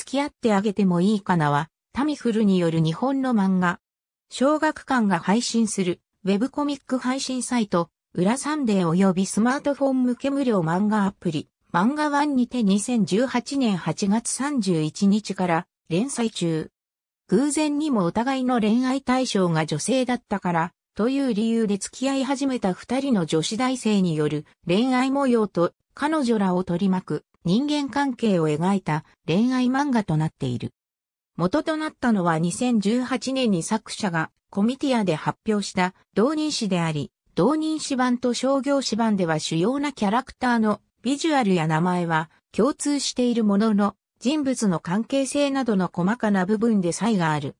付き合ってあげてもいいかなは、タミフルによる日本の漫画。小学館が配信する、ウェブコミック配信サイト、裏サンデー及びスマートフォン向け無料漫画アプリ、漫画ワンにて2018年8月31日から連載中。偶然にもお互いの恋愛対象が女性だったから、という理由で付き合い始めた二人の女子大生による恋愛模様と彼女らを取り巻く人間関係を描いた恋愛漫画となっている。元となったのは2018年に作者がコミティアで発表した同人誌であり、同人誌版と商業誌版では主要なキャラクターのビジュアルや名前は共通しているものの、人物の関係性などの細かな部分で差異がある。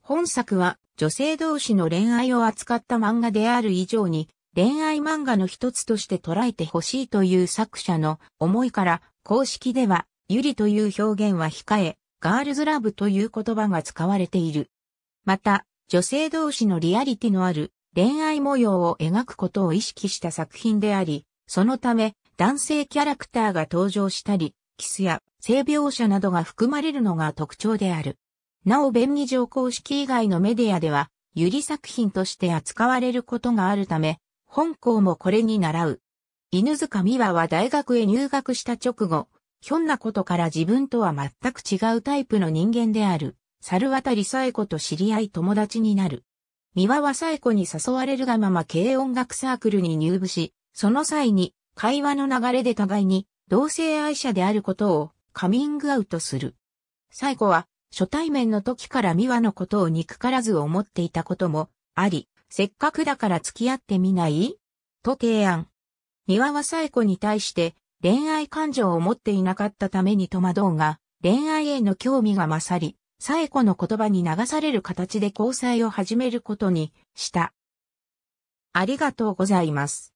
本作は女性同士の恋愛を扱った漫画である以上に、恋愛漫画の一つとして捉えてほしいという作者の思いから公式ではユリという表現は控え、ガールズラブという言葉が使われている。また、女性同士のリアリティのある恋愛模様を描くことを意識した作品であり、そのため男性キャラクターが登場したり、キスや性描写などが含まれるのが特徴である。なお便宜上公式以外のメディアでは、ユリ作品として扱われることがあるため、本校もこれに習う。犬塚美和は大学へ入学した直後、ひょんなことから自分とは全く違うタイプの人間である、猿渡紗恵子と知り合い友達になる。美和は紗恵子に誘われるがまま軽音楽サークルに入部し、その際に会話の流れで互いに同性愛者であることをカミングアウトする。紗恵子は初対面の時から美和のことを憎からず思っていたこともあり、せっかくだから付き合ってみないと提案。庭は冴子に対して恋愛感情を持っていなかったために戸惑うが、恋愛への興味が勝り、冴子の言葉に流される形で交際を始めることにした。ありがとうございます。